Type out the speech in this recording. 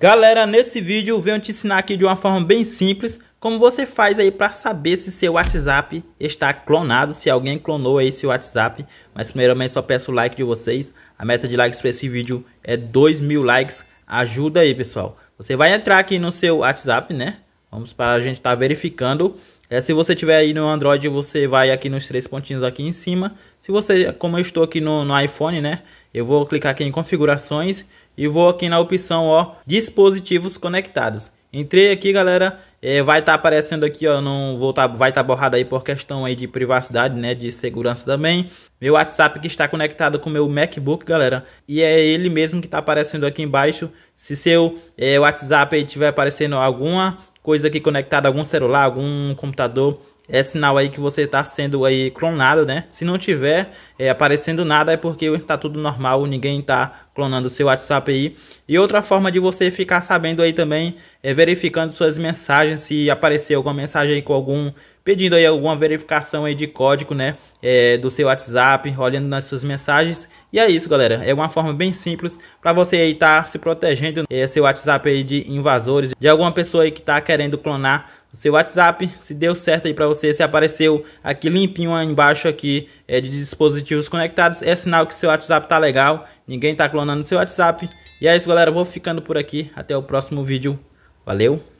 Galera, nesse vídeo eu venho te ensinar aqui de uma forma bem simples como você faz aí para saber se seu WhatsApp está clonado, se alguém clonou aí seu WhatsApp. Mas primeiramente só peço o like de vocês. A meta de likes para esse vídeo é 2 mil likes. Ajuda aí, pessoal. Você vai entrar aqui no seu WhatsApp, né? Vamos para a gente estar tá verificando. É, se você tiver aí no Android, você vai aqui nos três pontinhos aqui em cima. Se você, como eu estou aqui no, no iPhone, né? Eu vou clicar aqui em configurações e vou aqui na opção ó, dispositivos conectados. Entrei aqui, galera, é, vai estar tá aparecendo aqui, ó, não vou tá, vai estar tá borrado aí por questão aí de privacidade, né, de segurança também. Meu WhatsApp que está conectado com meu MacBook, galera, e é ele mesmo que está aparecendo aqui embaixo. Se seu é, WhatsApp aí tiver aparecendo alguma coisa aqui conectada, algum celular, algum computador é sinal aí que você está sendo aí clonado, né? Se não tiver é, aparecendo nada é porque está tudo normal, ninguém está clonando seu WhatsApp aí. E outra forma de você ficar sabendo aí também é verificando suas mensagens, se aparecer alguma mensagem aí com algum pedindo aí alguma verificação aí de código, né, é, do seu WhatsApp, olhando nas suas mensagens. E é isso, galera. É uma forma bem simples para você aí estar tá se protegendo é, seu WhatsApp aí de invasores, de alguma pessoa aí que está querendo clonar o seu WhatsApp, se deu certo aí para você, se apareceu aqui limpinho aí embaixo aqui é, de dispositivos conectados, é sinal que seu WhatsApp tá legal, ninguém tá clonando seu WhatsApp. E é isso galera, vou ficando por aqui, até o próximo vídeo, valeu!